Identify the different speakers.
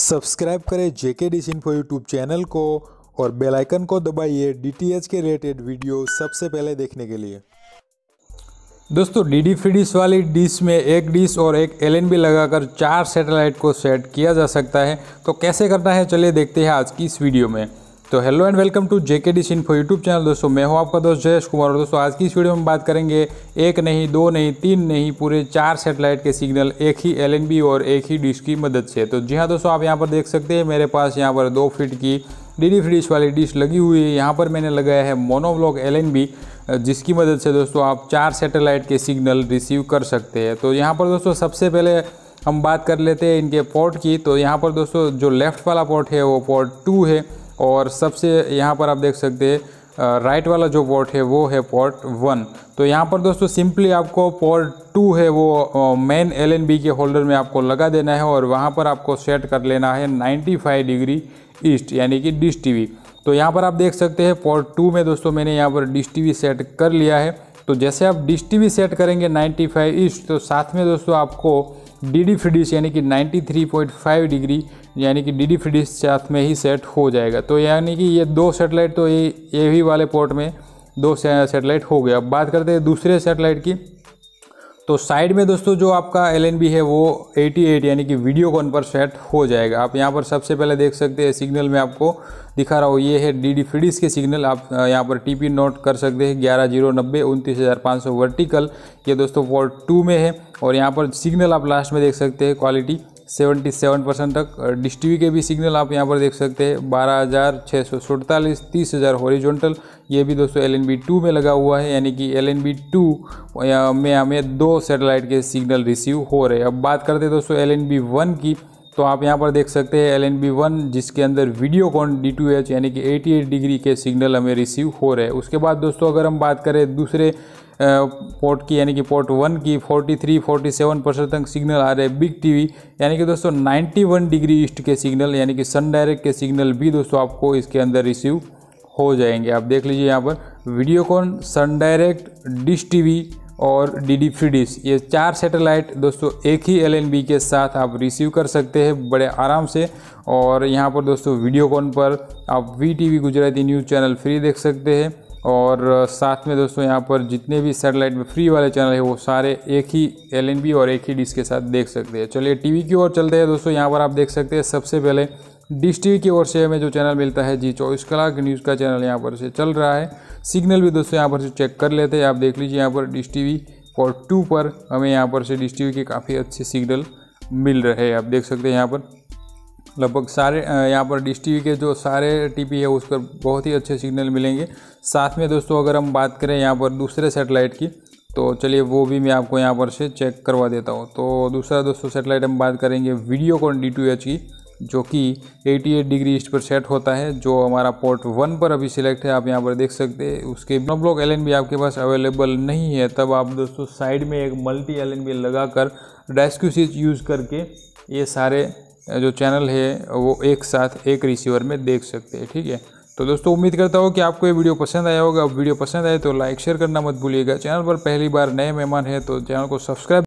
Speaker 1: subscribe करें JK dish info YouTube channel को और बेल आइकन को दबाइए डीटीएच के रिलेटेड वीडियो सबसे पहले देखने के लिए दोस्तों डी डी फ्री डिश वाली डिश में एक डिश और एक एल एन बी लगाकर चार सैटेलाइट को सेट किया जा सकता है तो कैसे करना है चलिए देखते हैं आज की इस वीडियो में तो hello and welcome to JK D Singh for YouTube channel दोस्तों मैं हूं आपका दोस्त जयेश कुमार और दोस्तों आज की इस वीडियो में बात करेंगे एक नहीं दो नहीं तीन नहीं पूरे चार सैटेलाइट के सिग्नल एक ही एल और एक ही डिश की मदद से तो जी हाँ दोस्तों आप यहाँ पर देख सकते हैं मेरे पास यहाँ पर दो फिट की डी फ्री डिश वाली डिश लगी हुई है यहाँ पर मैंने लगाया है मोनोब्लॉक एल जिसकी मदद से दोस्तों आप चार सेटेलाइट के सिग्नल रिसीव कर सकते हैं तो यहाँ पर दोस्तों सबसे पहले हम बात कर लेते हैं इनके पोर्ट की तो यहाँ पर दोस्तों जो लेफ़्ट वाला पोर्ट है वो पोर्ट टू है और सबसे यहाँ पर आप देख सकते हैं राइट वाला जो पोर्ट है वो है पोर्ट वन तो यहाँ पर दोस्तों सिंपली आपको पोर्ट टू है वो मेन एल के होल्डर में आपको लगा देना है और वहाँ पर आपको सेट कर लेना है 95 डिग्री ईस्ट यानी कि डिश टीवी तो यहाँ पर आप देख सकते हैं पोर्ट टू में दोस्तों मैंने यहाँ पर डिश टीवी सेट कर लिया है तो जैसे आप डिश वी सेट करेंगे फाइव ईस्ट तो साथ में दोस्तों आपको डी डी फ्रीडिस यानी कि 93.5 डिग्री यानी कि डी डी फ्रीडिस साथ में ही सेट हो जाएगा तो यानी कि ये दो सेटेलाइट तो ये ए ही वाले पोर्ट में दो सेटेलाइट हो गया अब बात करते हैं दूसरे सेटेलाइट की तो साइड में दोस्तों जो आपका एल है वो 88 यानी कि वीडियो कॉन पर सेट हो जाएगा आप यहाँ पर सबसे पहले देख सकते हैं सिग्नल में आपको दिखा रहा हूँ ये है डी डी फिडिस के सिग्नल आप यहाँ पर टी पी नोट कर सकते हैं ग्यारह जीरो नब्बे उनतीस हज़ार पाँच सौ वर्टिकल ये दोस्तों फॉल्ट टू में है और यहाँ पर सिग्नल आप लास्ट में देख सकते हैं क्वालिटी सेवेंटी सेवन परसेंट तक डिश टी के भी सिग्नल आप यहाँ पर देख सकते हैं बारह हज़ार छः सौ सड़तालीस तीस हज़ार हॉरिजॉन्टल ये भी दोस्तों एल एन बी टू में लगा हुआ है यानी कि एल एन बी टू में हमें दो सेटेलाइट के सिग्नल रिसीव हो रहे हैं अब बात करते हैं दोस्तों एल एन बी वन की तो आप यहाँ पर देख सकते हैं एल एन बी वन जिसके अंदर Videocon D two H यानी कि एटी एट डिग्री के सिग्नल हमें रिसीव हो रहे हैं उसके बाद दोस्तों अगर हम बात करें दूसरे पोर्ट की यानी कि पोर्ट वन की 43, 47 परसेंट तक सिग्नल आ रहे हैं बिग टीवी यानी कि दोस्तों 91 डिग्री ईस्ट के सिग्नल यानी कि सन डायरेक्ट के सिग्नल भी दोस्तों आपको इसके अंदर रिसीव हो जाएंगे आप देख लीजिए यहाँ पर Videocon Sun Direct Dish TV और डी डी फ्री डिश ये चार सैटेलाइट दोस्तों एक ही एल के साथ आप रिसीव कर सकते हैं बड़े आराम से और यहाँ पर दोस्तों वीडियोकॉन पर आप V T V Gujarati news channel free देख सकते हैं और साथ में दोस्तों यहाँ पर जितने भी सैटेलाइट में फ्री वाले चैनल है वो सारे एक ही एल और एक ही डिश के साथ देख सकते हैं चलिए टीवी की ओर चलते हैं दोस्तों यहाँ पर आप देख सकते हैं सबसे पहले डिश टीवी की ओर से हमें जो चैनल मिलता है जी चौबीस कलाक न्यूज़ का चैनल यहाँ पर से चल रहा है सिग्नल भी दोस्तों यहाँ पर से चेक कर लेते हैं आप देख लीजिए यहाँ पर डिश टी फॉर टू पर हमें यहाँ पर से डिश टी के काफ़ी अच्छे सिग्नल मिल रहे हैं आप देख सकते हैं यहाँ पर लगभग सारे यहाँ पर डिश टी के जो सारे टीपी है उस पर बहुत ही अच्छे सिग्नल मिलेंगे साथ में दोस्तों अगर हम बात करें यहाँ पर दूसरे सेटेलाइट की तो चलिए वो भी मैं आपको यहाँ पर से चेक करवा देता हूँ तो दूसरा दोस्तों सेटेलाइट हम बात करेंगे वीडियो कॉन डी की जो कि 88 डिग्री ईस्ट पर सेट होता है जो हमारा पोर्ट वन पर अभी सिलेक्ट है आप यहाँ पर देख सकते हैं उसके ब्लॉक एल भी आपके पास अवेलेबल नहीं है तब आप दोस्तों साइड में एक मल्टी एल लगाकर डेस्क्यू स्विच यूज़ करके ये सारे जो चैनल है वो एक साथ एक रिसीवर में देख सकते हैं ठीक है तो दोस्तों उम्मीद करता हूँ कि आपको ये वीडियो पसंद आया होगा वीडियो पसंद आए तो लाइक शेयर करना मत भूलिएगा चैनल पर पहली बार नए मेहमान हैं तो चैनल को सब्सक्राइब